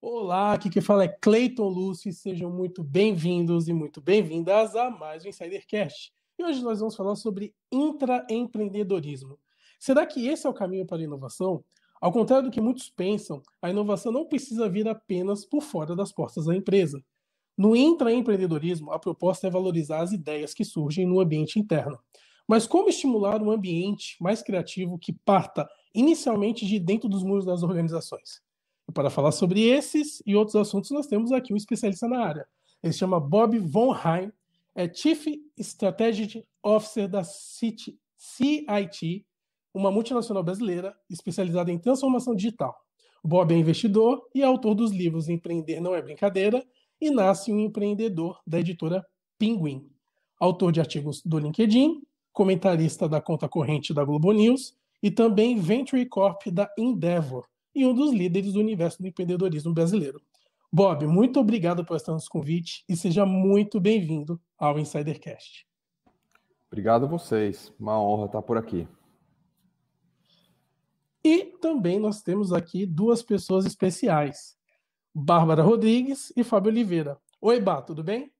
Olá, aqui que fala é Clayton Lúcio e sejam muito bem-vindos e muito bem-vindas a mais um Insidercast. E hoje nós vamos falar sobre intraempreendedorismo. Será que esse é o caminho para a inovação? Ao contrário do que muitos pensam, a inovação não precisa vir apenas por fora das portas da empresa. No intraempreendedorismo, a proposta é valorizar as ideias que surgem no ambiente interno. Mas como estimular um ambiente mais criativo que parta inicialmente de dentro dos muros das organizações? Para falar sobre esses e outros assuntos, nós temos aqui um especialista na área. Ele se chama Bob Von Heim, é Chief Strategy Officer da CIT, uma multinacional brasileira especializada em transformação digital. Bob é investidor e autor dos livros Empreender Não É Brincadeira e Nasce um Empreendedor, da editora Pinguim. Autor de artigos do LinkedIn, comentarista da conta corrente da Globo News e também Venture Corp da Endeavor, e um dos líderes do universo do empreendedorismo brasileiro. Bob, muito obrigado por estar nos convite e seja muito bem-vindo ao Insidercast. Obrigado a vocês, uma honra estar por aqui. E também nós temos aqui duas pessoas especiais, Bárbara Rodrigues e Fábio Oliveira. Oi, Bá, tudo bem?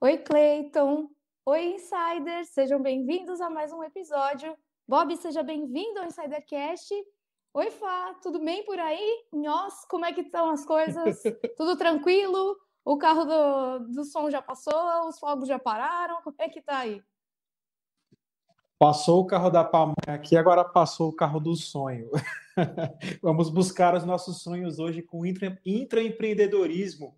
Oi, Cleiton. Oi, Insiders. Sejam bem-vindos a mais um episódio. Bob, seja bem-vindo ao Insidercast. Oi, Fá, tudo bem por aí? Nós, como é que estão as coisas? tudo tranquilo? O carro do, do som já passou? Os fogos já pararam? Como é que tá aí? Passou o carro da pamonha aqui, agora passou o carro do sonho. Vamos buscar os nossos sonhos hoje com intraempreendedorismo,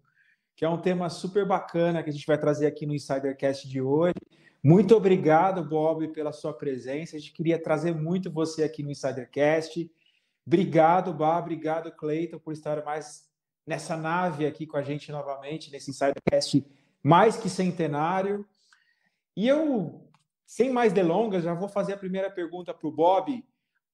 que é um tema super bacana que a gente vai trazer aqui no Insidercast de hoje. Muito obrigado, Bob, pela sua presença. A gente queria trazer muito você aqui no Insidercast. Obrigado, Bá, obrigado, Cleiton, por estar mais nessa nave aqui com a gente novamente, nesse Insidercast mais que centenário. E eu, sem mais delongas, já vou fazer a primeira pergunta para o Bob,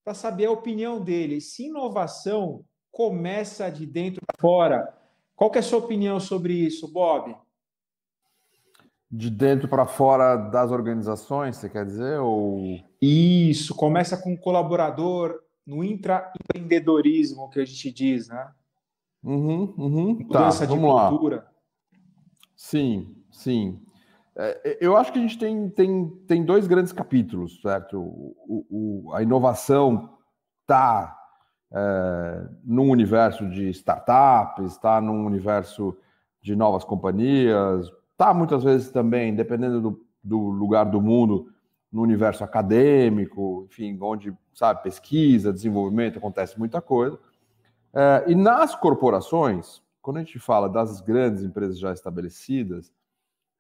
para saber a opinião dele. Se inovação começa de dentro para fora, qual é a sua opinião sobre isso, Bob? De dentro para fora das organizações, você quer dizer? Ou... Isso, começa com o colaborador, no intraempreendedorismo que a gente diz, né? Uhum, uhum. Tá, mudança tá, de cultura. Lá. Sim, sim. É, eu acho que a gente tem, tem, tem dois grandes capítulos, certo? O, o a inovação está é, num universo de startups, está num universo de novas companhias, está muitas vezes também, dependendo do, do lugar do mundo, no universo acadêmico, enfim, onde, sabe, pesquisa, desenvolvimento, acontece muita coisa. É, e nas corporações, quando a gente fala das grandes empresas já estabelecidas,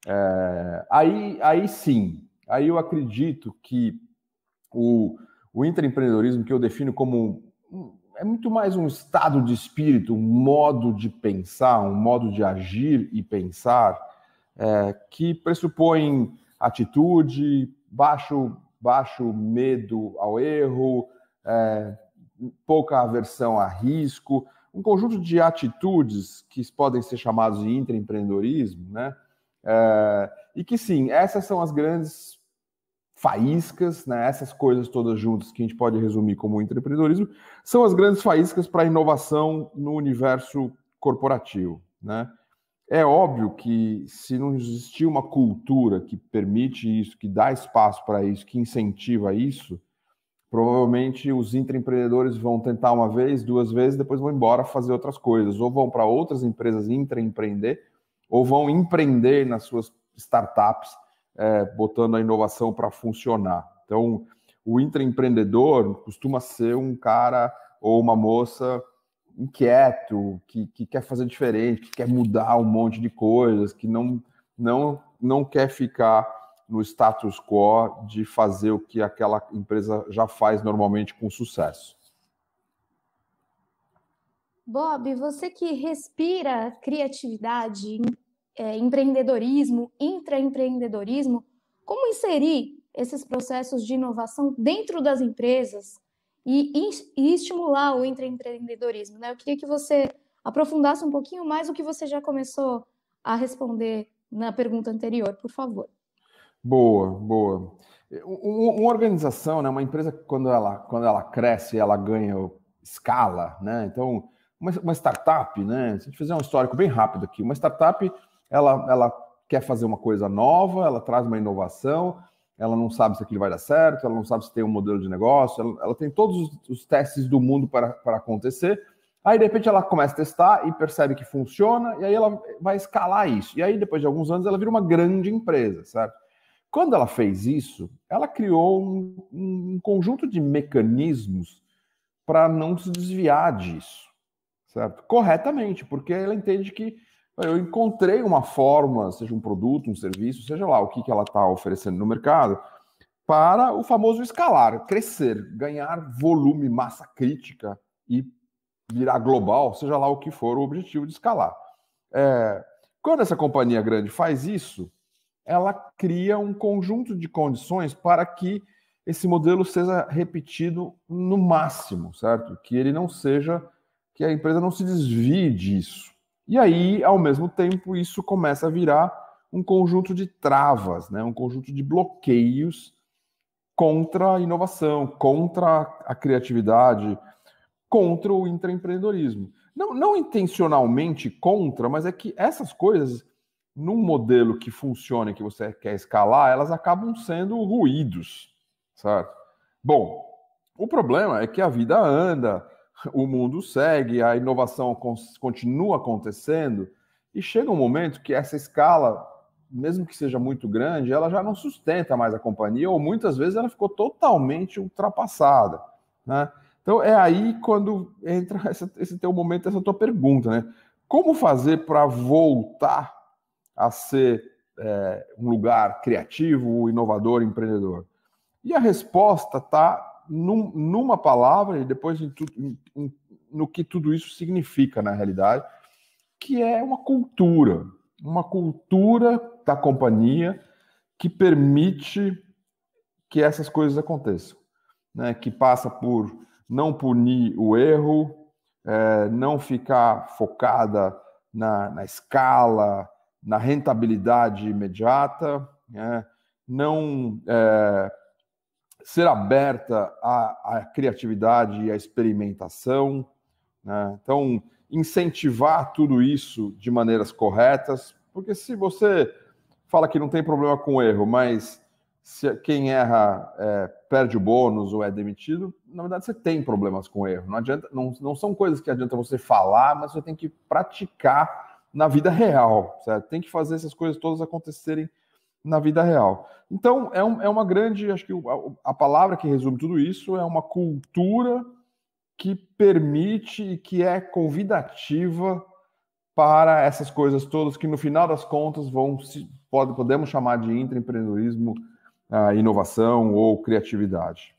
é, aí, aí sim, aí eu acredito que o, o intraempreendedorismo, que eu defino como é muito mais um estado de espírito, um modo de pensar, um modo de agir e pensar, é, que pressupõe atitude, baixo, baixo medo ao erro, é, pouca aversão a risco, um conjunto de atitudes que podem ser chamados de intraempreendedorismo, né? É, e que sim, essas são as grandes faíscas, né? essas coisas todas juntas que a gente pode resumir como empreendedorismo, são as grandes faíscas para a inovação no universo corporativo. Né? É óbvio que se não existir uma cultura que permite isso, que dá espaço para isso, que incentiva isso, provavelmente os intraempreendedores vão tentar uma vez, duas vezes, depois vão embora fazer outras coisas, ou vão para outras empresas intraempreender, ou vão empreender nas suas startups, é, botando a inovação para funcionar. Então, o intraempreendedor costuma ser um cara ou uma moça inquieto, que, que quer fazer diferente, que quer mudar um monte de coisas, que não, não, não quer ficar no status quo de fazer o que aquela empresa já faz normalmente com sucesso. Bob, você que respira criatividade, é, empreendedorismo, intraempreendedorismo, como inserir esses processos de inovação dentro das empresas e, e estimular o intraempreendedorismo. Né? Eu queria que você aprofundasse um pouquinho mais o que você já começou a responder na pergunta anterior, por favor. Boa, boa. Uma organização, né, uma empresa, quando ela, quando ela cresce, ela ganha escala, né? Então, uma, uma startup, né? Se a gente fizer um histórico bem rápido aqui, uma startup, ela, ela quer fazer uma coisa nova, ela traz uma inovação, ela não sabe se aquilo vai dar certo, ela não sabe se tem um modelo de negócio, ela, ela tem todos os, os, testes do mundo para, para acontecer. Aí, de repente, ela começa a testar e percebe que funciona, e aí ela vai escalar isso. E aí, depois de alguns anos, ela vira uma grande empresa, certo? Quando ela fez isso, ela criou um, um conjunto de mecanismos para não se desviar disso, certo? Corretamente, porque ela entende que eu encontrei uma fórmula, seja um produto, um serviço, seja lá o que, que ela está oferecendo no mercado, para o famoso escalar, crescer, ganhar volume, massa crítica e virar global, seja lá o que for o objetivo de escalar. É, quando essa companhia grande faz isso, ela cria um conjunto de condições para que esse modelo seja repetido no máximo, certo? Que ele não seja, que a empresa não se desvie disso. E aí, ao mesmo tempo, isso começa a virar um conjunto de travas, né? um conjunto de bloqueios contra a inovação, contra a criatividade, contra o intraempreendedorismo. Não, não intencionalmente contra, mas é que essas coisas, num modelo que funciona e que você quer escalar, elas acabam sendo ruídos, certo? Bom, o problema é que a vida anda, o mundo segue, a inovação continua acontecendo e chega um momento que essa escala, mesmo que seja muito grande, ela já não sustenta mais a companhia ou muitas vezes ela ficou totalmente ultrapassada, né? Então é aí quando entra essa, esse teu momento, essa tua pergunta, né? Como fazer para voltar a ser é, um lugar criativo, inovador, empreendedor? E a resposta está num, numa palavra e depois em tu, em, em, no que tudo isso significa na realidade, que é uma cultura, uma cultura da companhia que permite que essas coisas aconteçam, né? que passa por não punir o erro, é, não ficar focada na, na, escala, na rentabilidade imediata, né? não é, ser aberta à, à criatividade e à experimentação. Né? Então, incentivar tudo isso de maneiras corretas, porque se você fala que não tem problema com erro, mas se quem erra é, perde o bônus ou é demitido, na verdade você tem problemas com erro. Não adianta, não, não são coisas que adianta você falar, mas você tem que praticar na vida real. Certo? Tem que fazer essas coisas todas acontecerem na vida real. Então, é, um, é uma grande. Acho que a, a palavra que resume tudo isso é uma cultura que permite e que é convidativa para essas coisas todas que, no final das contas, vão se, pode, podemos chamar de intraempreendedorismo, ah, inovação ou criatividade.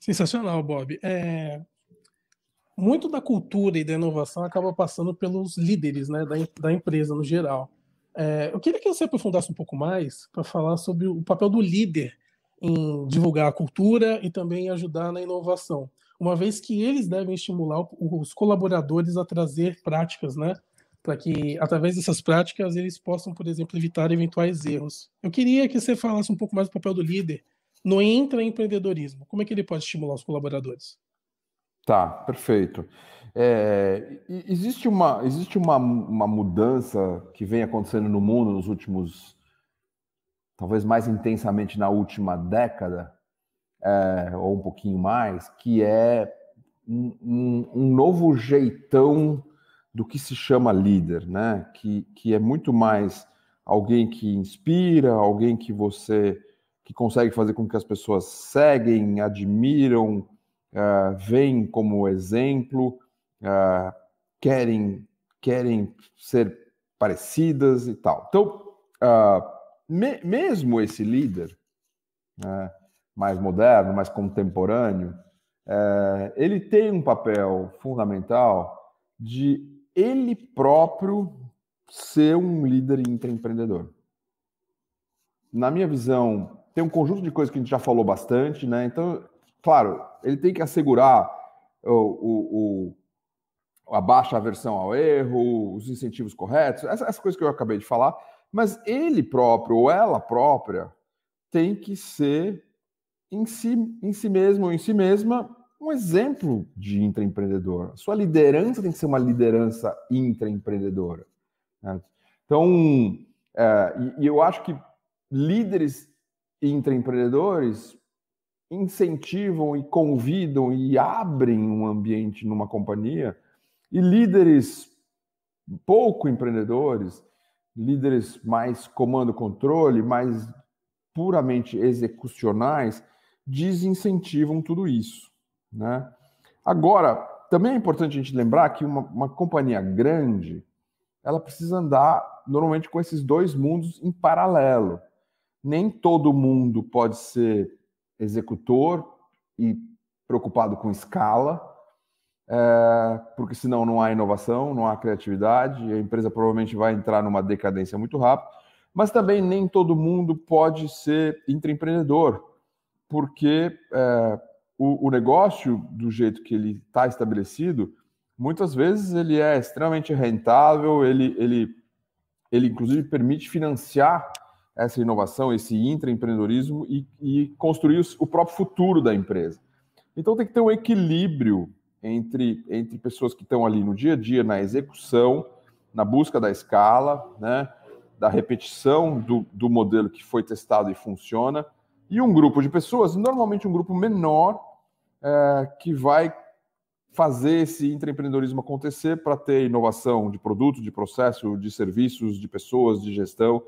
Sensacional, Bob. É, muito da cultura e da inovação acaba passando pelos líderes né, da, da empresa no geral. É, eu queria que você aprofundasse um pouco mais para falar sobre o papel do líder em divulgar a cultura e também ajudar na inovação, uma vez que eles devem estimular os colaboradores a trazer práticas, né? Para que, através dessas práticas, eles possam, por exemplo, evitar eventuais erros. Eu queria que você falasse um pouco mais do papel do líder no intraempreendedorismo. Como é que ele pode estimular os colaboradores? Tá, perfeito. É, existe uma, existe uma, uma mudança que vem acontecendo no mundo nos últimos, talvez mais intensamente na última década, é, ou um pouquinho mais, que é um, um, um, novo jeitão do que se chama líder, né? Que, que é muito mais alguém que inspira, alguém que você que consegue fazer com que as pessoas seguem, admiram, é, veem como exemplo uh, querem, querem ser parecidas e tal. Então, uh, me, mesmo esse líder né, mais moderno, mais contemporâneo, eh, ele tem um papel fundamental de ele próprio ser um líder intraempreendedor. Na minha visão, tem um conjunto de coisas que a gente já falou bastante, né? Então, claro, ele tem que assegurar o, o, a baixa aversão ao erro, os incentivos corretos, essas essa que eu acabei de falar, mas ele próprio ou ela própria tem que ser em si, em si mesmo ou em si mesma um exemplo de intraempreendedor. Sua liderança tem que ser uma liderança intraempreendedora. Né? Então, é, e, e eu acho que líderes intraempreendedores incentivam e convidam e abrem um ambiente numa companhia e líderes pouco empreendedores, líderes mais comando-controle, mais puramente execucionais, desincentivam tudo isso. Né? Agora, também é importante a gente lembrar que uma, uma companhia grande ela precisa andar normalmente com esses dois mundos em paralelo. Nem todo mundo pode ser executor e preocupado com escala, é, porque senão não há inovação, não há criatividade, a empresa provavelmente vai entrar numa decadência muito rápido. Mas também nem todo mundo pode ser intraempreendedor, porque é, o, o, negócio, do jeito que ele está estabelecido, muitas vezes ele é extremamente rentável, ele, ele, ele inclusive permite financiar essa inovação, esse intraempreendedorismo e, e construir o próprio futuro da empresa. Então tem que ter um equilíbrio entre, entre pessoas que estão ali no dia a dia, na execução, na busca da escala, né, da repetição do, do modelo que foi testado e funciona, e um grupo de pessoas, normalmente um grupo menor, é, que vai fazer esse empreendedorismo acontecer para ter inovação de produto, de processo, de serviços, de pessoas, de gestão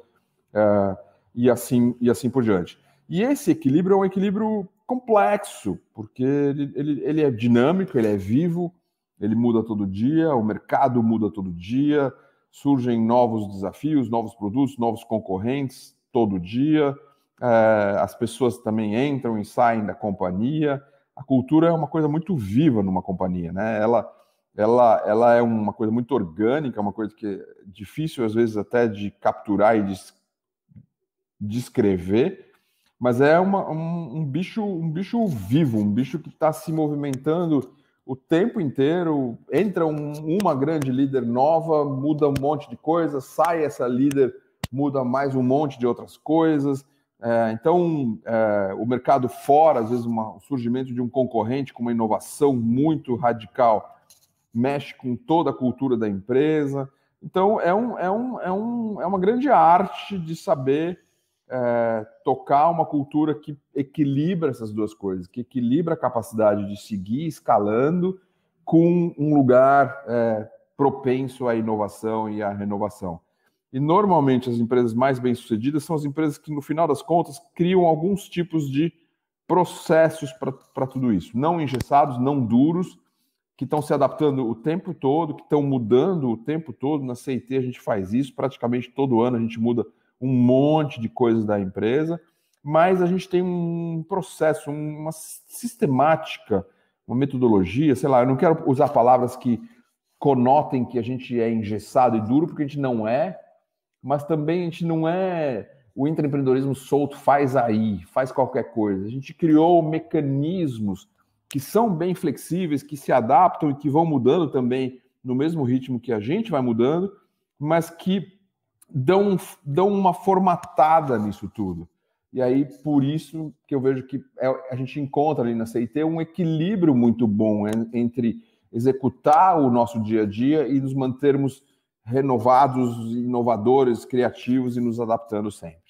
é, e, assim, e assim por diante. E esse equilíbrio é um equilíbrio complexo, porque ele, ele, ele é dinâmico, ele é vivo, ele muda todo dia, o mercado muda todo dia, surgem novos desafios, novos produtos, novos concorrentes todo dia, é, as pessoas também entram e saem da companhia. A cultura é uma coisa muito viva numa companhia, né? Ela, ela, ela é uma coisa muito orgânica, é uma coisa que é difícil às vezes até de capturar e de descrever, mas é uma, um, um, bicho um bicho vivo, um bicho que está se movimentando o tempo inteiro. Entra um, uma grande líder nova, muda um monte de coisa, sai essa líder, muda mais um monte de outras coisas. É, então, é, o mercado fora, às vezes, uma, o surgimento de um concorrente com uma inovação muito radical mexe com toda a cultura da empresa. Então, é, um, é, um, é, um, é uma grande arte de saber é, tocar uma cultura que equilibra essas duas coisas, que equilibra a capacidade de seguir escalando com um lugar é, propenso à inovação e à renovação. E normalmente as empresas mais bem-sucedidas são as empresas que, no final das contas, criam alguns tipos de processos para tudo isso, não engessados, não duros, que estão se adaptando o tempo todo, que estão mudando o tempo todo. Na CIT a gente faz isso, praticamente todo ano a gente muda um monte de coisas da empresa, mas a gente tem um processo, uma sistemática, uma metodologia, sei lá, eu não quero usar palavras que conotem que a gente é engessado e duro, porque a gente não é, mas também a gente não é o intraempreendedorismo solto, faz aí, faz qualquer coisa. A gente criou mecanismos que são bem flexíveis, que se adaptam e que vão mudando também no mesmo ritmo que a gente vai mudando, mas que dão, dão uma formatada nisso tudo. E aí, por isso que eu vejo que é, a gente encontra ali na CIT um equilíbrio muito bom entre executar o nosso dia a dia e nos mantermos renovados, inovadores, criativos e nos adaptando sempre.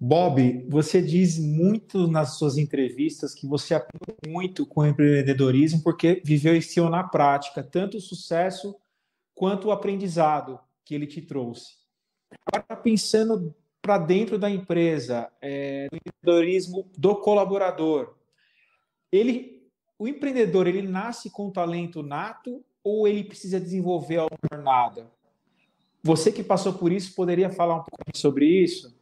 Bob, você diz muito nas suas entrevistas que você aprendeu muito com o empreendedorismo porque viveu isso na prática, tanto o sucesso quanto o aprendizado que ele te trouxe. Agora, tá pensando para dentro da empresa, é, no empreendedorismo do colaborador, ele, o empreendedor, ele nasce com talento nato ou ele precisa desenvolver uma jornada? Você que passou por isso, poderia falar um pouco sobre isso?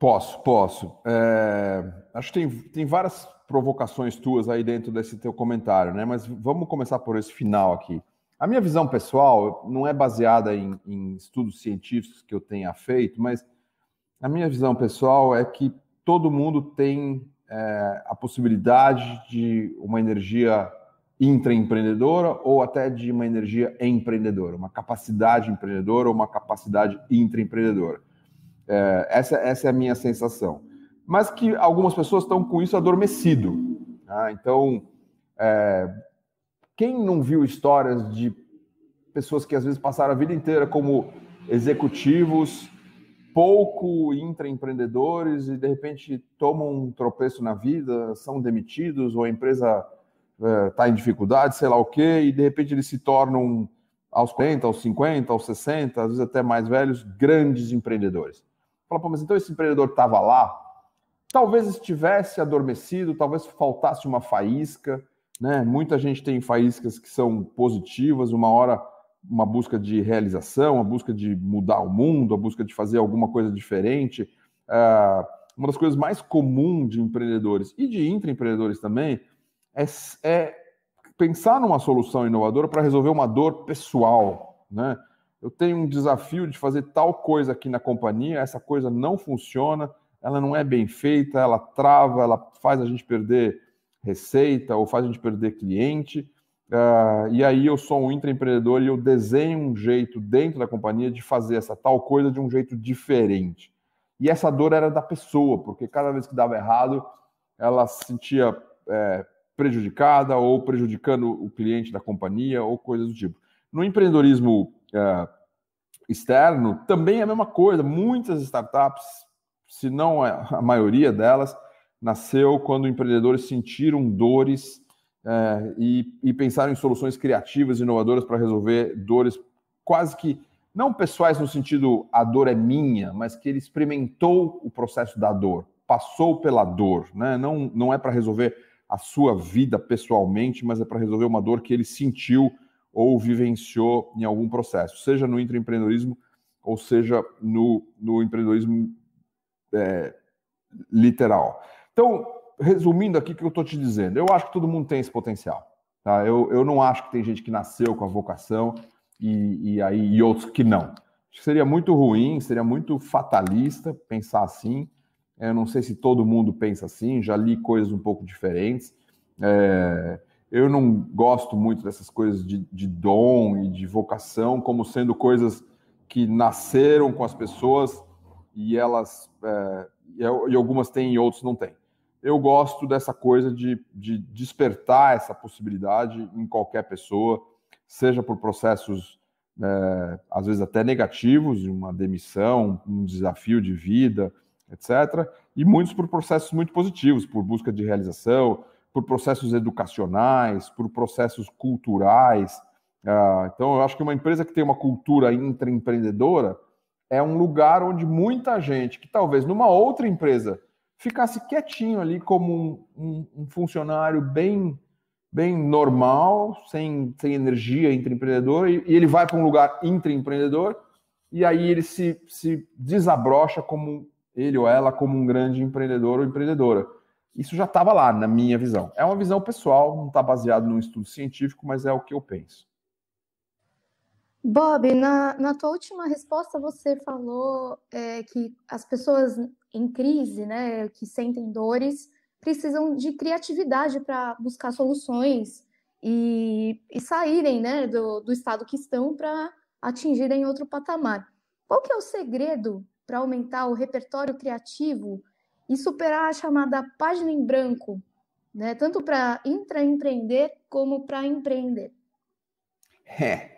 Posso, posso. É, acho que tem, tem várias provocações tuas aí dentro desse teu comentário, né? Mas vamos começar por esse final aqui. A minha visão pessoal não é baseada em, em, estudos científicos que eu tenha feito, mas a minha visão pessoal é que todo mundo tem é, a possibilidade de uma energia intraempreendedora ou até de uma energia empreendedora, uma capacidade empreendedora ou uma capacidade intraempreendedora. É, essa, essa é a minha sensação. Mas que algumas pessoas estão com isso adormecido. Tá? Então, é, quem não viu histórias de pessoas que às vezes passaram a vida inteira como executivos, pouco intraempreendedores e de repente tomam um tropeço na vida, são demitidos ou a empresa está é, tá em dificuldade, sei lá o quê, e de repente eles se tornam aos 40, aos 50, aos 60, às vezes até mais velhos, grandes empreendedores. Fala, mas então esse empreendedor estava lá? Talvez estivesse adormecido, talvez faltasse uma faísca, né? Muita gente tem faíscas que são positivas, uma hora uma busca de realização, a busca de mudar o mundo, a busca de fazer alguma coisa diferente. Ah, uma das coisas mais comuns de empreendedores e de intraempreendedores também é, é pensar numa solução inovadora para resolver uma dor pessoal. Né? Eu tenho um desafio de fazer tal coisa aqui na companhia, essa coisa não funciona, ela não é bem feita, ela trava, ela faz a gente perder receita ou faz a gente perder cliente. Uh, e aí eu sou um intraempreendedor e eu desenho um jeito dentro da companhia de fazer essa tal coisa de um jeito diferente. E essa dor era da pessoa, porque cada vez que dava errado, ela se sentia é, prejudicada ou prejudicando o cliente da companhia ou coisas do tipo. No empreendedorismo é, externo, também é a mesma coisa. Muitas startups, se não a maioria delas, nasceu quando empreendedores sentiram dores é, e, e pensaram em soluções criativas, inovadoras para resolver dores quase que não pessoais no sentido a dor é minha, mas que ele experimentou o processo da dor, passou pela dor, né? Não, não é para resolver a sua vida pessoalmente, mas é para resolver uma dor que ele sentiu ou vivenciou em algum processo, seja no intraempreendedorismo ou seja no, no empreendedorismo é, literal. Então, resumindo aqui o que eu estou te dizendo, eu acho que todo mundo tem esse potencial. Tá? Eu, eu não acho que tem gente que nasceu com a vocação e, e aí, e outros que não. Acho que seria muito ruim, seria muito fatalista pensar assim. Eu não sei se todo mundo pensa assim, já li coisas um pouco diferentes. É, eu não gosto muito dessas coisas de, de dom e de vocação como sendo coisas que nasceram com as pessoas e elas é, e algumas têm e outros não têm eu gosto dessa coisa de, de despertar essa possibilidade em qualquer pessoa, seja por processos é, às vezes até negativos, uma demissão, um desafio de vida, etc. E muitos por processos muito positivos, por busca de realização, por processos educacionais, por processos culturais. Ah, então, eu acho que uma empresa que tem uma cultura intraempreendedora é um lugar onde muita gente que talvez numa outra empresa ficasse quietinho ali como um, um, um funcionário bem bem normal, sem, sem energia intraempreendedor, e, e ele vai para um lugar intraempreendedor, e aí ele se, se desabrocha como ele ou ela como um grande empreendedor ou empreendedora. Isso já estava lá, na minha visão. É uma visão pessoal, não está baseado num estudo científico, mas é o que eu penso. Bob, na, na tua última resposta você falou é, que as pessoas em crise, né, que sentem dores, precisam de criatividade para buscar soluções e, e saírem né, do, do estado que estão para atingirem outro patamar. Qual que é o segredo para aumentar o repertório criativo e superar a chamada página em branco, né, tanto para intraempreender como para empreender? É.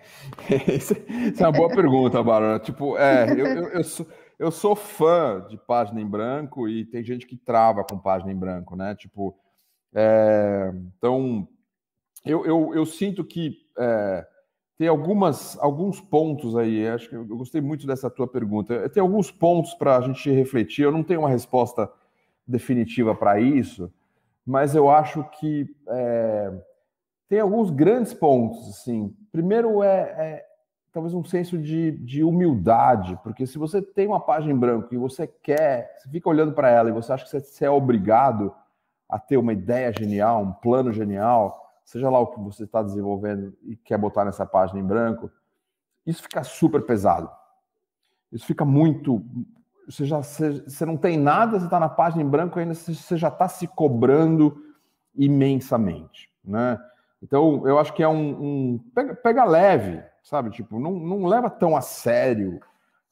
Essa é uma boa pergunta, Barona. Tipo, é, eu, eu, eu, sou, eu sou fã de página em branco e tem gente que trava com página em branco, né? Tipo, é, então, eu, eu, eu, sinto que é, tem algumas, alguns pontos aí. Acho que eu gostei muito dessa tua pergunta. Tem alguns pontos para a gente refletir. Eu não tenho uma resposta definitiva para isso, mas eu acho que. É, tem alguns grandes pontos. Assim. Primeiro é, é talvez um senso de, de, humildade, porque se você tem uma página em branco e você quer, você fica olhando para ela e você acha que você, é obrigado a ter uma ideia genial, um plano genial, seja lá o que você está desenvolvendo e quer botar nessa página em branco, isso fica super pesado. Isso fica muito. Você, já, você, você não tem nada, você está na página em branco ainda, você já está se cobrando imensamente. Né? Então, eu acho que é um. um pega, pega, leve, sabe? Tipo, não, não leva tão a sério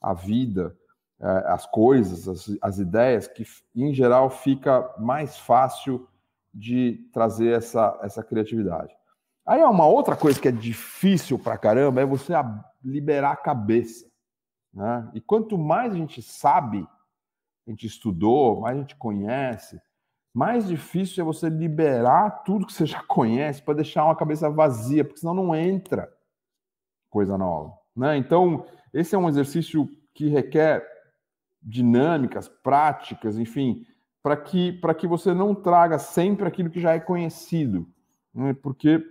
a vida, é, as coisas, as, as ideias, que em geral fica mais fácil de trazer essa, essa criatividade. Aí uma outra coisa que é difícil pra caramba é você liberar a cabeça. Né? E quanto mais a gente sabe, a gente estudou, mais a gente conhece, mais difícil é você liberar tudo que você já conhece para deixar uma cabeça vazia, porque senão não entra coisa nova. Né? Então, esse é um exercício que requer dinâmicas, práticas, enfim, para que, que você não traga sempre aquilo que já é conhecido, né? porque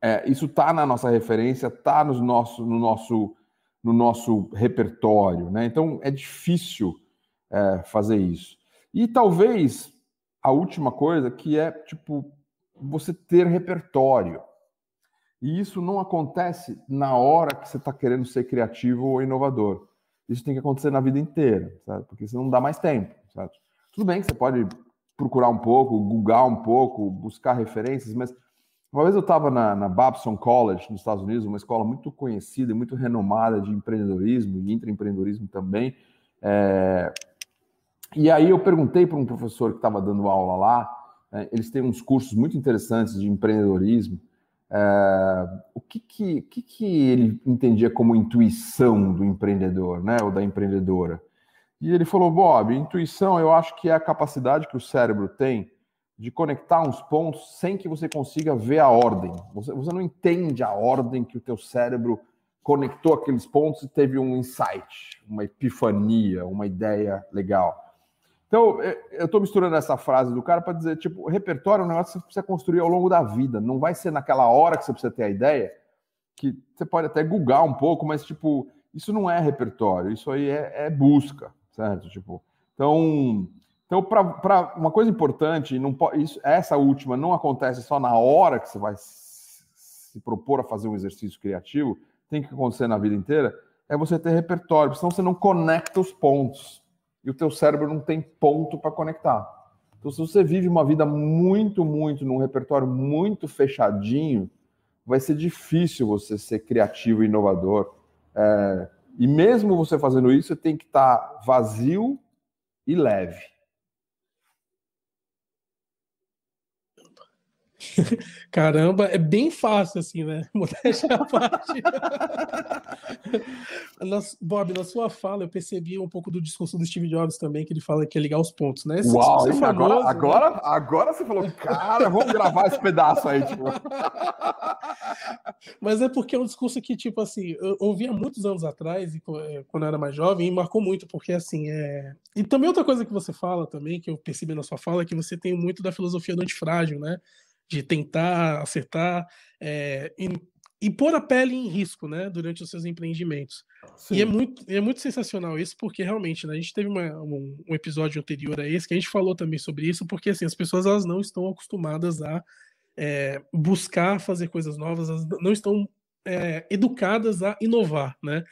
é, isso está na nossa referência, está no nosso, no, nosso, no nosso repertório. Né? Então, é difícil é, fazer isso. E talvez a última coisa que é tipo você ter repertório. E isso não acontece na hora que você está querendo ser criativo ou inovador. Isso tem que acontecer na vida inteira, certo? porque senão não dá mais tempo. Certo? Tudo bem que você pode procurar um pouco, googar um pouco, buscar referências, mas uma vez eu estava na, na, Babson College, nos Estados Unidos, uma escola muito conhecida e muito renomada de empreendedorismo e intraempreendedorismo também. É, e aí eu perguntei para um professor que estava dando aula lá, né, eles têm uns cursos muito interessantes de empreendedorismo, é, o que que, que que, ele entendia como intuição do empreendedor, né, ou da empreendedora? E ele falou, Bob, intuição eu acho que é a capacidade que o cérebro tem de conectar uns pontos sem que você consiga ver a ordem. Você, você não entende a ordem que o teu cérebro conectou aqueles pontos e teve um insight, uma epifania, uma ideia legal. Então, é, eu estou misturando essa frase do cara para dizer, tipo, repertório é um negócio que você precisa construir ao longo da vida. Não vai ser naquela hora que você precisa ter a ideia, que você pode até googar um pouco, mas, tipo, isso não é repertório, isso aí é, é busca, certo? Tipo, então, então para uma coisa importante, não pode, isso, essa última não acontece só na hora que você vai se propor a fazer um exercício criativo, tem que acontecer na vida inteira, é você ter repertório, senão você não conecta os pontos e o teu cérebro não tem ponto para conectar. Então, se você vive uma vida muito, muito, num repertório muito fechadinho, vai ser difícil você ser criativo e inovador. É, e mesmo você fazendo isso, você tem que estar tá vazio e leve. Caramba, é bem fácil assim, né? Modéstia à parte. Bob, na sua fala, eu percebi um pouco do discurso do Steve Jobs também, que ele fala que é ligar os pontos, né? Esse Uau, é famoso, agora, né? agora, agora você falou, cara, vamos gravar esse pedaço aí, tipo. Mas é porque é um discurso que, tipo assim, eu ouvi há muitos anos atrás, eh, quando eu era mais jovem, e marcou muito, porque assim, é... E também outra coisa que você fala também, que eu percebi na sua fala, é que você tem muito da filosofia do antifrágil, né? de tentar acertar é, eh, e, e, pôr a pele em risco, né, durante os seus empreendimentos. Sim. E é muito, é muito sensacional isso, porque realmente, né, a gente teve uma, um, um, episódio anterior a esse que a gente falou também sobre isso, porque assim, as pessoas elas não estão acostumadas a é, buscar fazer coisas novas, elas não estão é, educadas a inovar, né?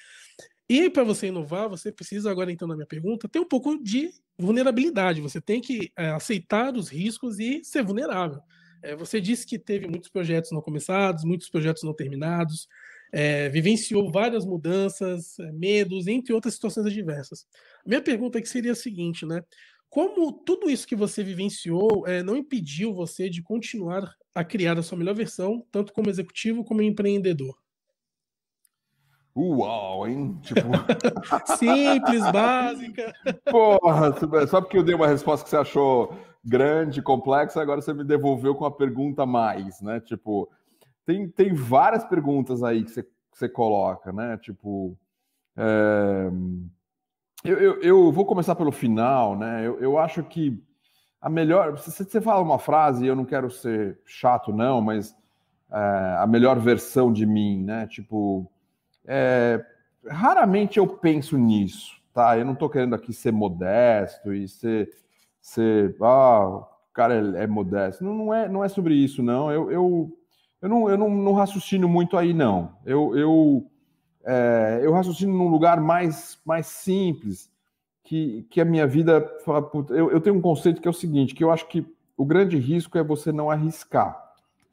E para você inovar, você precisa agora então na minha pergunta ter um pouco de vulnerabilidade. Você tem que é, aceitar os riscos e ser vulnerável. É, você disse que teve muitos projetos não começados, muitos projetos não terminados, é, vivenciou várias mudanças, é, medos, entre outras situações diversas. Minha pergunta é que seria a seguinte, né? Como tudo isso que você vivenciou é, não impediu você de continuar a criar a sua melhor versão, tanto como executivo como empreendedor? Uau, hein? Tipo... Simples, básica. Porra, só porque eu dei uma resposta que você achou grande, complexa, agora você me devolveu com a pergunta mais, né? Tipo, tem, tem várias perguntas aí que você, que você coloca, né? Tipo, é... eu, eu, eu, vou começar pelo final, né? Eu, eu acho que a melhor. Você, você fala uma frase, eu não quero ser chato, não, mas é, a melhor versão de mim, né? Tipo, é, raramente eu penso nisso, tá? Eu não estou querendo aqui ser modesto e ser ser, ah, o cara é, é modesto. Não, não, é, não é sobre isso, não. Eu, eu, eu, não, eu não, não raciocino muito aí, não. Eu, eu, é, eu raciocino num lugar mais, mais simples, que, que a minha vida. eu, eu tenho um conceito que é o seguinte: que eu acho que o grande risco é você não arriscar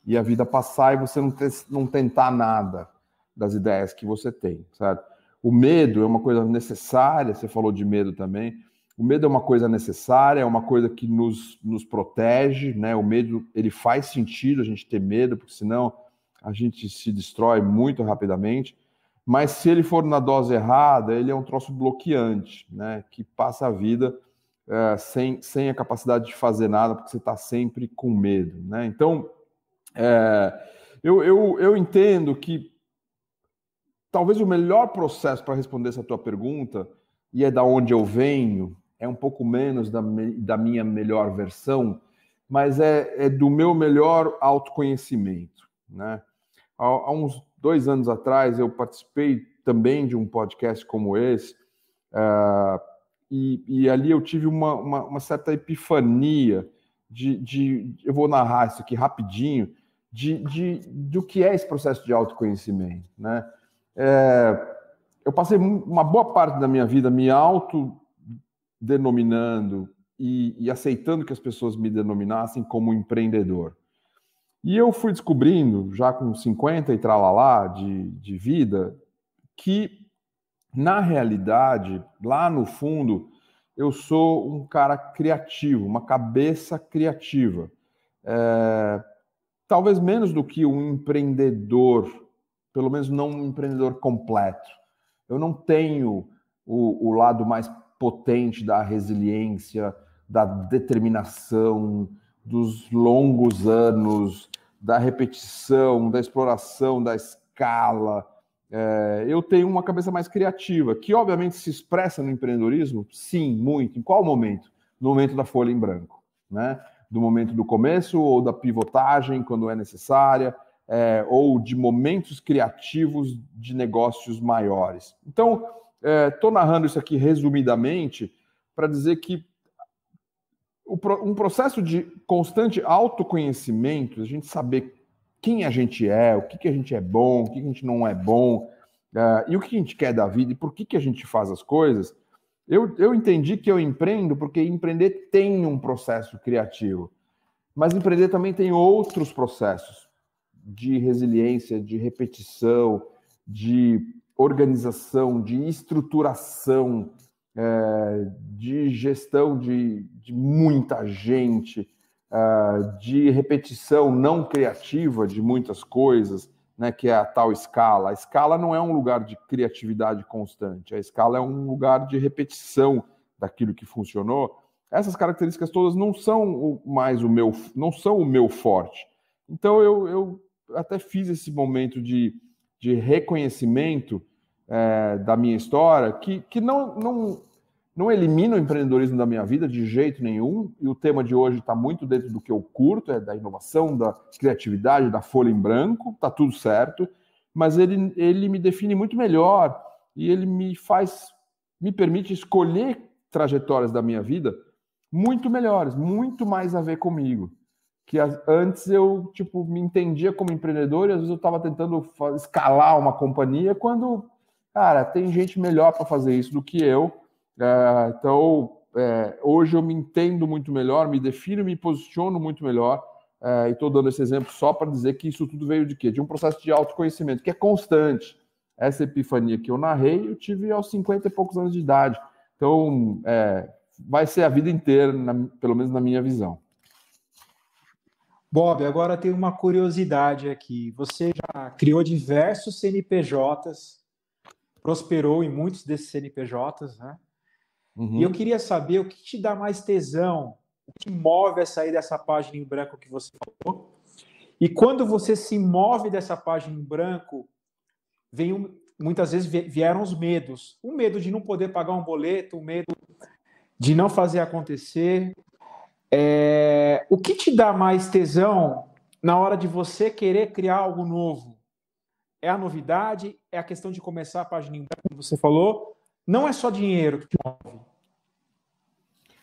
e a vida passar e você não, ter, não tentar nada das ideias que você tem, certo? O medo é uma coisa necessária, você falou de medo também. O medo é uma coisa necessária, é uma coisa que nos, nos protege, né? O medo, ele faz sentido a gente ter medo, porque senão a gente se destrói muito rapidamente. Mas se ele for na dose errada, ele é um troço bloqueante, né? Que passa a vida é, sem, sem a capacidade de fazer nada, porque você está sempre com medo, né? Então, é, eu, eu, eu entendo que talvez o melhor processo para responder essa tua pergunta, e é da onde eu venho, é um pouco menos da, da minha melhor versão, mas é, é, do meu melhor autoconhecimento. Né? Há, há, uns dois anos atrás, eu participei também de um podcast como esse, uh, e, e, ali eu tive uma, uma, uma certa epifania de, de, Eu vou narrar isso aqui rapidinho, de, de, do que é esse processo de autoconhecimento. Né? É, eu passei uma boa parte da minha vida me auto denominando e, e aceitando que as pessoas me denominassem como empreendedor. E eu fui descobrindo, já com 50 e tralalá de, de vida, que na realidade, lá no fundo, eu sou um cara criativo, uma cabeça criativa. É, talvez menos do que um empreendedor, pelo menos não um empreendedor completo. Eu não tenho o, o lado mais potente da resiliência, da determinação, dos longos anos, da repetição, da exploração, da escala. É, eu tenho uma cabeça mais criativa, que obviamente se expressa no empreendedorismo, sim, muito. Em qual momento? No momento da folha em branco, né? Do momento do começo ou da pivotagem, quando é necessária, é, ou de momentos criativos de negócios maiores. Então, Estou é, narrando isso aqui resumidamente para dizer que um processo de constante autoconhecimento, a gente saber quem a gente é, o que, que a gente é bom, o que, que a gente não é bom, é, e o que a gente quer da vida e por que, que a gente faz as coisas. Eu, eu entendi que eu empreendo porque empreender tem um processo criativo, mas empreender também tem outros processos de resiliência, de repetição, de organização, de estruturação, é, de gestão de, de muita gente, é, de repetição não criativa de muitas coisas, né, que é a tal escala. A escala não é um lugar de criatividade constante, a escala é um lugar de repetição daquilo que funcionou. Essas características todas não são mais o meu, não são o meu forte. Então eu, eu até fiz esse momento de de reconhecimento é, da minha história, que, que não, não, não elimina o empreendedorismo da minha vida de jeito nenhum, e o tema de hoje está muito dentro do que eu curto, é da inovação, da criatividade, da folha em branco, está tudo certo, mas ele, ele me define muito melhor e ele me faz, me permite escolher trajetórias da minha vida muito melhores, muito mais a ver comigo que antes eu tipo me entendia como empreendedor e às vezes eu estava tentando escalar uma companhia quando cara tem gente melhor para fazer isso do que eu é, então é, hoje eu me entendo muito melhor me defino me posiciono muito melhor é, e estou dando esse exemplo só para dizer que isso tudo veio de quê de um processo de autoconhecimento que é constante essa epifania que eu narrei eu tive aos 50 e poucos anos de idade então é, vai ser a vida inteira na, pelo menos na minha visão Bob, agora tem uma curiosidade aqui. Você já criou diversos CNPJs, prosperou em muitos desses CNPJs, né? Uhum. E eu uhum. queria saber o que te dá mais tesão, o que move a sair dessa página em branco que você falou. E quando você se move dessa página em branco, vem muitas vezes vieram os medos. O medo de não poder pagar um boleto, o medo de não fazer acontecer, é, o que te dá mais tesão na hora de você querer criar algo novo? É a novidade? É a questão de começar a página em branco. como você falou? Não é só dinheiro que te move.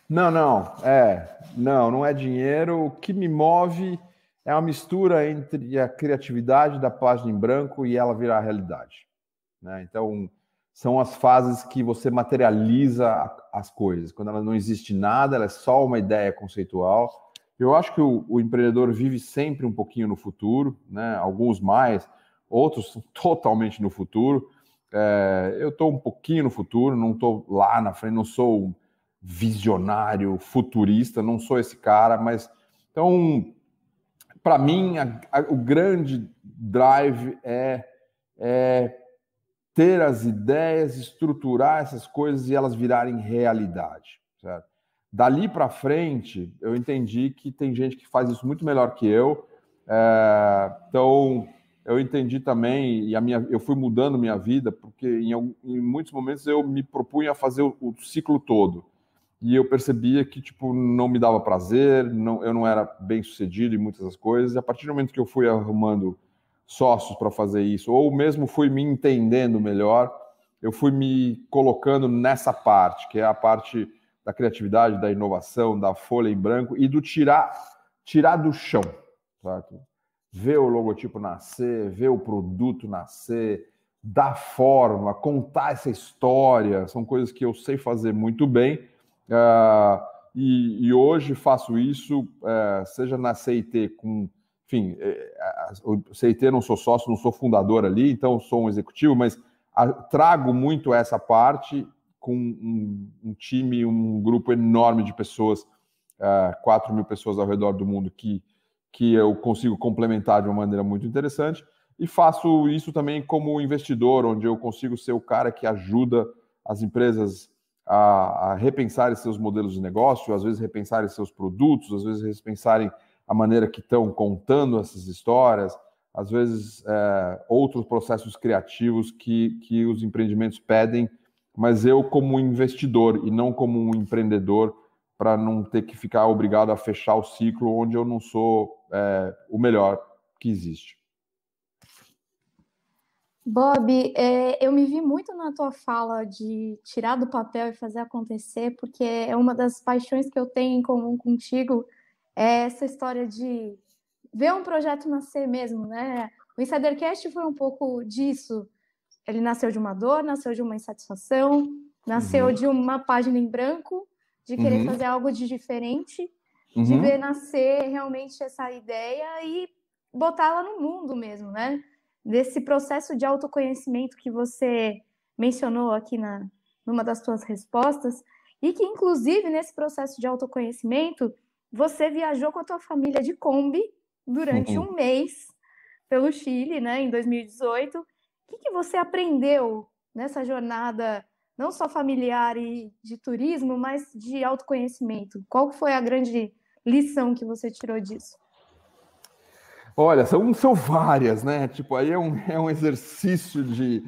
Não, não. É, não, não é dinheiro. O que me move é uma mistura entre a criatividade da página em branco e ela virar realidade. Né? Então, são as fases que você materializa as coisas. Quando ela não existe nada, ela é só uma ideia conceitual. Eu acho que o, o empreendedor vive sempre um pouquinho no futuro, né? alguns mais, outros totalmente no futuro. É, eu estou um pouquinho no futuro, não estou lá na frente, não sou visionário, futurista, não sou esse cara, mas então, para mim, a, a, o grande drive é, é ter as ideias, estruturar essas coisas e elas virarem realidade. Certo? Dali para frente, eu entendi que tem gente que faz isso muito melhor que eu. É, então, eu entendi também e a minha, eu fui mudando minha vida porque em, em muitos momentos eu me propunha a fazer o, o, ciclo todo e eu percebia que tipo não me dava prazer, não, eu não era bem sucedido em muitas das coisas. E a partir do momento que eu fui arrumando sócios para fazer isso, ou mesmo fui me entendendo melhor, eu fui me colocando nessa parte, que é a parte da criatividade, da inovação, da folha em branco e do tirar, tirar do chão, certo? Ver o logotipo nascer, ver o produto nascer, dar forma, contar essa história, são coisas que eu sei fazer muito bem. Uh, e, e, hoje faço isso, uh, seja na CIT com enfim, eh, o CIT não sou sócio, não sou fundador ali, então sou um executivo, mas a, trago muito essa parte com um, um, time, um grupo enorme de pessoas, é, uh, 4 mil pessoas ao redor do mundo que, que eu consigo complementar de uma maneira muito interessante. E faço isso também como investidor, onde eu consigo ser o cara que ajuda as empresas a, a repensarem seus modelos de negócio, às vezes repensarem seus produtos, às vezes repensarem a maneira que estão contando essas histórias, às vezes é, outros processos criativos que, que os empreendimentos pedem, mas eu como investidor e não como um empreendedor para não ter que ficar obrigado a fechar o ciclo onde eu não sou é, o melhor que existe. Bob, é, eu me vi muito na tua fala de tirar do papel e fazer acontecer, porque é uma das paixões que eu tenho em comum contigo, é essa história de ver um projeto nascer mesmo, né? O Insidercast foi um pouco disso. Ele nasceu de uma dor, nasceu de uma insatisfação, nasceu uhum. de uma página em branco, de querer uhum. fazer algo de diferente, uhum. de ver nascer realmente essa ideia e botá-la no mundo mesmo, né? Desse processo de autoconhecimento que você mencionou aqui na numa das suas respostas, e que inclusive nesse processo de autoconhecimento você viajou com a tua família de Kombi durante uhum. um mês pelo Chile, né, em 2018. O que, que você aprendeu nessa jornada, não só familiar e de turismo, mas de autoconhecimento? Qual foi a grande lição que você tirou disso? Olha, são, são várias, né? Tipo, aí é um, é um exercício de,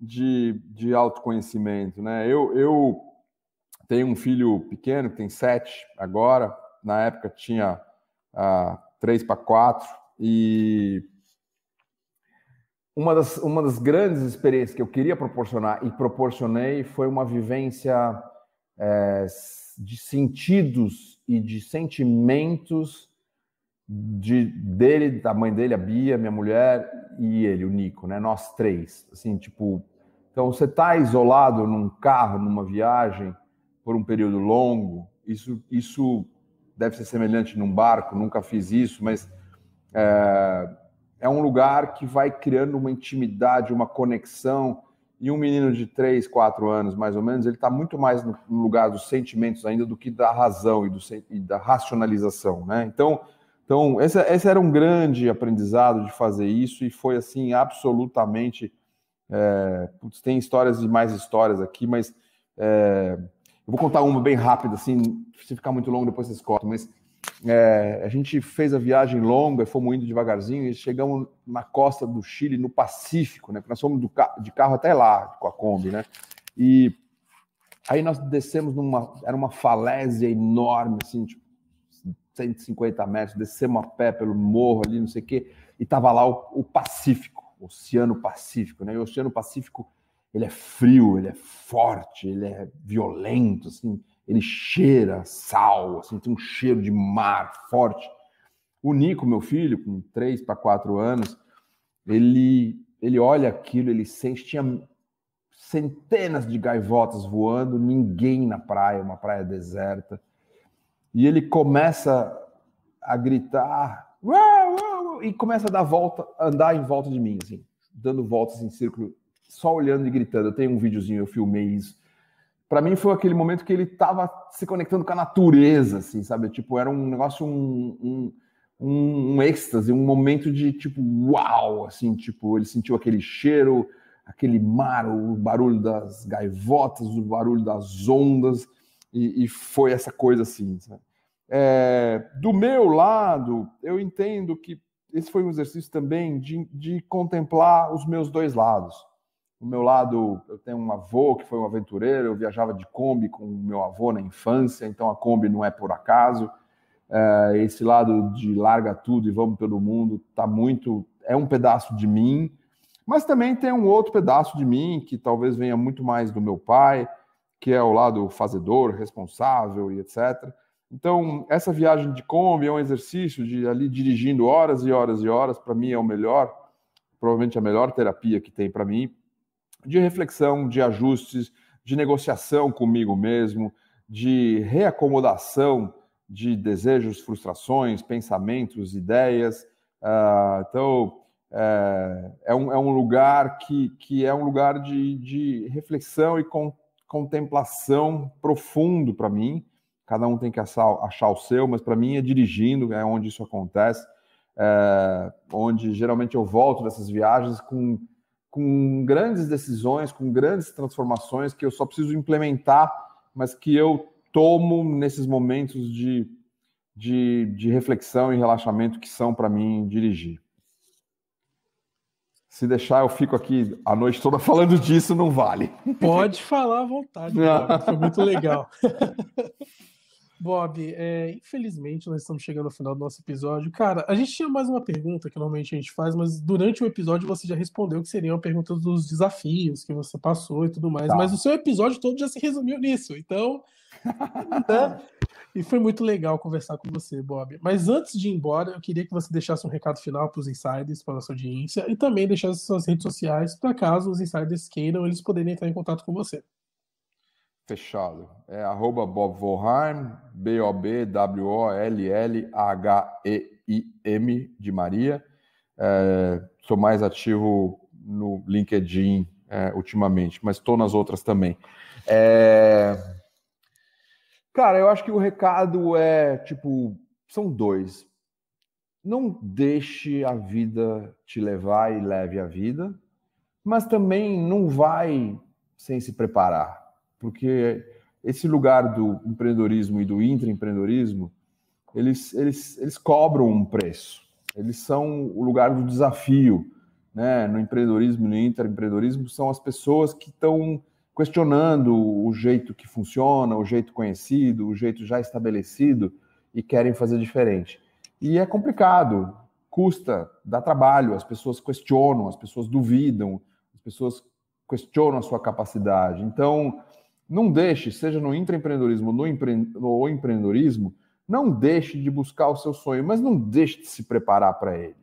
de, de autoconhecimento, né? Eu, eu tenho um filho pequeno, que tem sete agora, na época tinha três para quatro, e uma das, uma das grandes experiências que eu queria proporcionar e proporcionei foi uma vivência é, de sentidos e de sentimentos de dele, da mãe dele, a Bia, minha mulher e ele, o Nico, né? Nós três, assim, tipo, então você tá isolado num carro, numa viagem por um período longo, isso isso deve ser semelhante num barco, nunca fiz isso, mas é, é um lugar que vai criando uma intimidade, uma conexão. E um menino de 3, 4 anos, mais ou menos, ele está muito mais no lugar dos sentimentos ainda do que da razão e, do, e da racionalização, né? Então, então esse, esse, era um grande aprendizado de fazer isso e foi, assim, absolutamente... É, putz, tem histórias e mais histórias aqui, mas... É, eu vou contar uma bem rápida, assim, se ficar muito longo depois vocês cortam, mas é, a gente fez a viagem longa fomos indo devagarzinho e chegamos na costa do Chile, no Pacífico, né? nós fomos de carro até lá com a Kombi, né? E aí nós descemos numa. Era uma falésia enorme, assim, tipo, 150 metros, descemos a pé pelo morro ali, não sei o quê, e tava lá o, o Pacífico, o Oceano Pacífico, né? E o Oceano Pacífico ele é frio, ele é forte, ele é violento, assim, ele cheira sal, assim, tem um cheiro de mar forte. O Nico, meu filho, com 3 para 4 anos, ele, ele olha aquilo, ele sente, tinha centenas de gaivotas voando, ninguém na praia, uma praia deserta. E ele começa a gritar, uau, uau, e começa a dar volta, andar em volta de mim, assim, dando voltas em círculo só olhando e gritando. Eu tenho um videozinho, eu filmei isso. Para mim foi aquele momento que ele estava se conectando com a natureza, assim, sabe? Tipo, era um negócio, um, um, um, um êxtase, um momento de tipo, uau, assim, tipo, ele sentiu aquele cheiro, aquele mar, o barulho das gaivotas, o barulho das ondas, e, e foi essa coisa assim. É, do meu lado, eu entendo que esse foi um exercício também de, de contemplar os meus dois lados. O meu lado, eu tenho um avô que foi um aventureiro, eu viajava de Kombi com o meu avô na infância, então a Kombi não é por acaso. É, esse lado de larga tudo e vamos pelo mundo tá muito. É um pedaço de mim, mas também tem um outro pedaço de mim que talvez venha muito mais do meu pai, que é o lado fazedor, responsável e etc. Então, essa viagem de Kombi é um exercício de ali dirigindo horas e horas e horas, para mim é o melhor, provavelmente a melhor terapia que tem para mim, de reflexão, de ajustes, de negociação comigo mesmo, de reacomodação de desejos, frustrações, pensamentos, ideias. Uh, então, é, é, um, é um lugar que, que é um lugar de, de reflexão e con, contemplação profundo para mim. Cada um tem que achar, achar o seu, mas para mim é dirigindo, é onde isso acontece, é, onde geralmente eu volto dessas viagens com com grandes decisões, com grandes transformações que eu só preciso implementar, mas que eu tomo nesses momentos de, de, de reflexão e relaxamento que são para mim dirigir. Se deixar, eu fico aqui a noite toda falando disso, não vale. Pode falar à vontade, cara. foi muito legal. Bob, é, infelizmente nós estamos chegando ao final do nosso episódio. Cara, a gente tinha mais uma pergunta que normalmente a gente faz, mas durante o episódio você já respondeu que seriam perguntas dos desafios que você passou e tudo mais. Tá. Mas o seu episódio todo já se resumiu nisso. Então. Né? E foi muito legal conversar com você, Bob. Mas antes de ir embora, eu queria que você deixasse um recado final para os insiders, para a nossa audiência, e também deixasse suas redes sociais, para caso os insiders queiram, eles poderem entrar em contato com você fechado. É arroba Bob Volheim, B-O-B-W-O-L-L-H-E-I-M de Maria. É, sou mais ativo no LinkedIn é, ultimamente, mas estou nas outras também. É... Cara, eu acho que o recado é tipo, são dois. Não deixe a vida te levar e leve a vida, mas também não vai sem se preparar porque esse lugar do empreendedorismo e do intraempreendedorismo, eles, eles, eles cobram um preço, eles são o lugar do desafio, né? no empreendedorismo e no intraempreendedorismo, são as pessoas que estão questionando o jeito que funciona, o jeito conhecido, o jeito já estabelecido e querem fazer diferente. E é complicado, custa, dá trabalho, as pessoas questionam, as pessoas duvidam, as pessoas questionam a sua capacidade. Então, não deixe, seja no intraempreendedorismo no empre... ou empreendedorismo, não deixe de buscar o seu sonho, mas não deixe de se preparar para ele.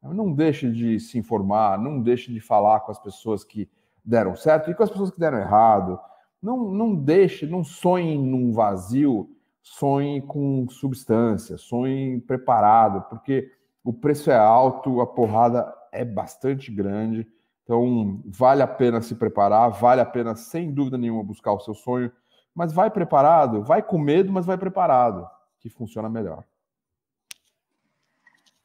Não deixe de se informar, não deixe de falar com as pessoas que deram certo e com as pessoas que deram errado. Não, não deixe, não sonhe num vazio, sonhe com substância, sonhe preparado, porque o preço é alto, a porrada é bastante grande. Então, vale a pena se preparar, vale a pena, sem dúvida nenhuma, buscar o seu sonho, mas vai preparado, vai com medo, mas vai preparado, que funciona melhor.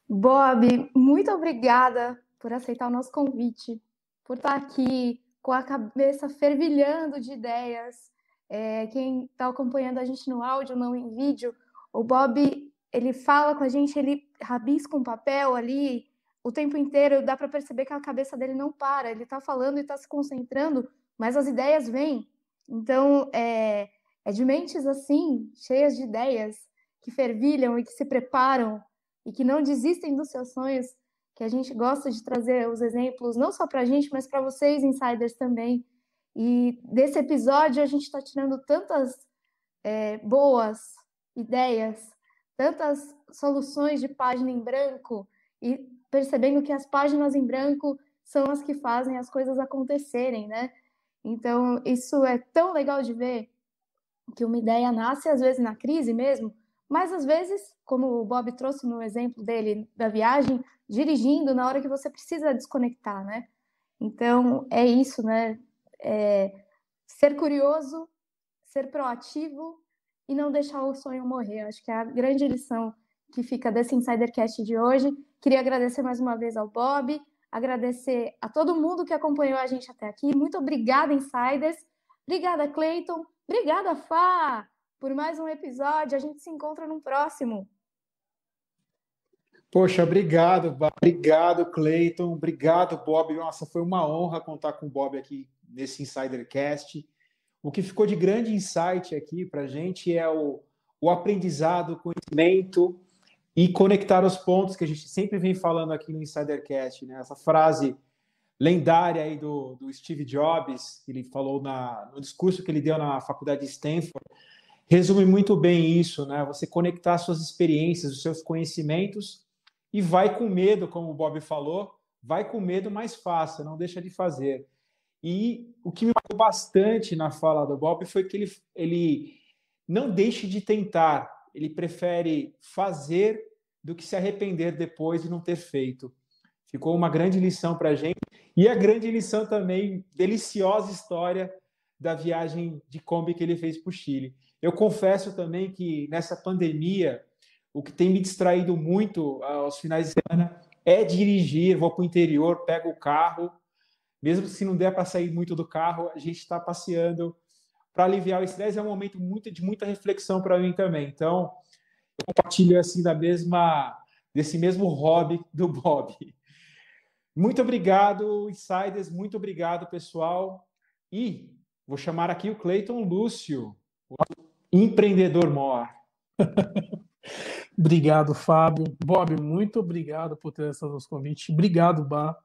Bob, muito obrigada por aceitar o nosso convite, por estar aqui com a cabeça fervilhando de ideias. É, quem está acompanhando a gente no áudio, não em vídeo, o Bob ele fala com a gente, ele rabisca um papel ali, o tempo inteiro, dá para perceber que a cabeça dele não para, ele está falando e está se concentrando, mas as ideias vêm. Então, é, é de mentes assim, cheias de ideias, que fervilham e que se preparam e que não desistem dos seus sonhos, que a gente gosta de trazer os exemplos, não só para a gente, mas para vocês, insiders, também. E desse episódio a gente está tirando tantas é, boas ideias, tantas soluções de página em branco e percebendo que as páginas em branco são as que fazem as coisas acontecerem, né? Então, isso é tão legal de ver que uma ideia nasce às vezes na crise mesmo, mas às vezes, como o Bob trouxe no exemplo dele da viagem, dirigindo na hora que você precisa desconectar, né? Então, é isso, né? É ser curioso, ser proativo e não deixar o sonho morrer. Acho que é a grande lição que fica desse Insidercast de hoje. Queria agradecer mais uma vez ao Bob, agradecer a todo mundo que acompanhou a gente até aqui. Muito obrigada, Insiders. Obrigada, Clayton. Obrigada, Fá, por mais um episódio. A gente se encontra no próximo. Poxa, obrigado, obrigado, Clayton, obrigado, Bob. Nossa, foi uma honra contar com o Bob aqui nesse Insidercast. O que ficou de grande insight aqui para a gente é o, o aprendizado, o conhecimento e conectar os pontos que a gente sempre vem falando aqui no Insidercast, né? Essa frase lendária aí do, do Steve Jobs, que ele falou na, no discurso que ele deu na faculdade de Stanford, resume muito bem isso, né? Você conectar suas experiências, os seus conhecimentos e vai com medo, como o Bob falou, vai com medo, mas faça, não deixa de fazer. E o que me marcou bastante na fala do Bob foi que ele, ele não deixe de tentar, ele prefere fazer do que se arrepender depois de não ter feito. Ficou uma grande lição para a gente e a grande lição também, deliciosa história da viagem de Kombi que ele fez para o Chile. Eu confesso também que nessa pandemia, o que tem me distraído muito ah, aos finais de semana é dirigir. Vou para o interior, pego o carro, mesmo se não der para sair muito do carro, a gente está passeando para aliviar o estresse é um momento muito, de muita reflexão para mim também. Então, eu compartilho assim da mesma desse mesmo hobby do Bob. Muito obrigado, insiders, muito obrigado, pessoal. E vou chamar aqui o Cleiton Lúcio, o empreendedor mor. obrigado, Fábio. Bob, muito obrigado por ter aceitado nosso convite. Obrigado, Bar.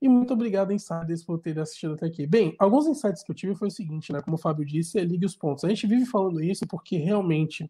E muito obrigado, insiders, por ter assistido até aqui. Bem, alguns insights que eu tive foi o seguinte, né? Como o Fábio disse, é ligue os pontos. A gente vive falando isso porque realmente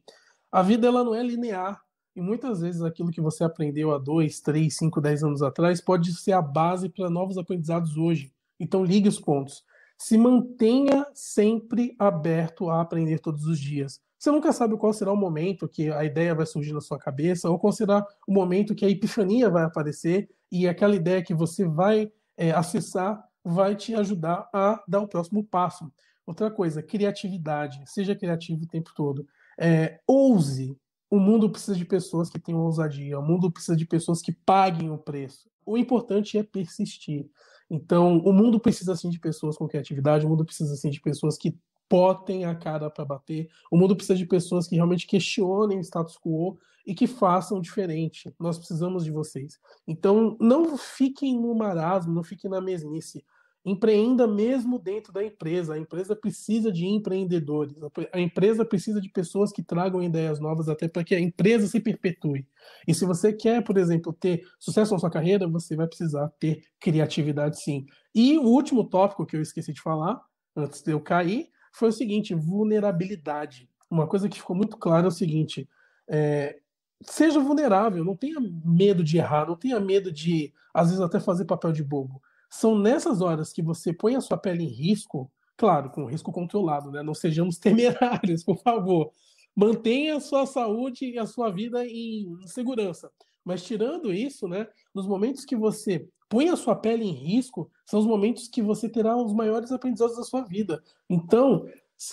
a vida ela não é linear. E muitas vezes aquilo que você aprendeu há dois, três, cinco, dez anos atrás pode ser a base para novos aprendizados hoje. Então ligue os pontos. Se mantenha sempre aberto a aprender todos os dias. Você nunca sabe qual será o momento que a ideia vai surgir na sua cabeça, ou qual será o momento que a epifania vai aparecer e aquela ideia que você vai é, acessar vai te ajudar a dar o próximo passo. Outra coisa, criatividade. Seja criativo o tempo todo. É, ouse. O mundo precisa de pessoas que tenham ousadia. O mundo precisa de pessoas que paguem o preço. O importante é persistir. Então, o mundo precisa sim de pessoas com criatividade. O mundo precisa sim de pessoas que botem a cara para bater. O mundo precisa de pessoas que realmente questionem o status quo e que façam diferente. Nós precisamos de vocês. Então, não fiquem no marasmo, não fiquem na mesmice. Empreenda mesmo dentro da empresa. A empresa precisa de empreendedores. A empresa precisa de pessoas que tragam ideias novas até para que a empresa se perpetue. E se você quer, por exemplo, ter sucesso na sua carreira, você vai precisar ter criatividade sim. E o último tópico que eu esqueci de falar, antes de eu cair, foi o seguinte: vulnerabilidade. Uma coisa que ficou muito clara é o seguinte: é, seja vulnerável, não tenha medo de errar, não tenha medo de, às vezes, até fazer papel de bobo. São nessas horas que você põe a sua pele em risco, claro, com risco controlado, né? Não sejamos temerários, por favor. Mantenha a sua saúde e a sua vida em segurança. Mas tirando isso, né, nos momentos que você põe a sua pele em risco, são os momentos que você terá os maiores aprendizados da sua vida. Então,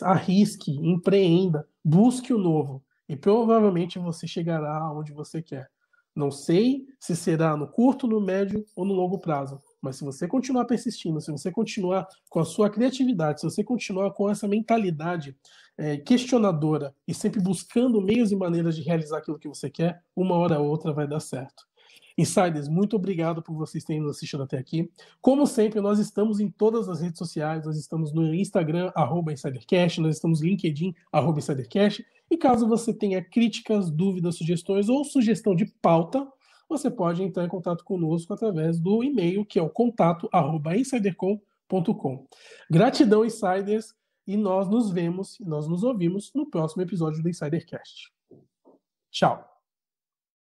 arrisque, empreenda, busque o novo. E provavelmente você chegará onde você quer. Não sei se será no curto, no médio ou no longo prazo, mas se você continuar persistindo, se você continuar com a sua criatividade, se você continuar com essa mentalidade é, questionadora e sempre buscando meios e maneiras de realizar aquilo que você quer, uma hora ou outra vai dar certo. Insiders, muito obrigado por vocês terem nos assistido até aqui. Como sempre, nós estamos em todas as redes sociais, nós estamos no Instagram, arroba InsiderCast, nós estamos no LinkedIn, arroba InsiderCast, e caso você tenha críticas, dúvidas, sugestões ou sugestão de pauta, você pode entrar em contato conosco através do e-mail, que é o contato@insidercom.com. Gratidão, insiders, e nós nos vemos e nós nos ouvimos no próximo episódio do Insidercast. Tchau.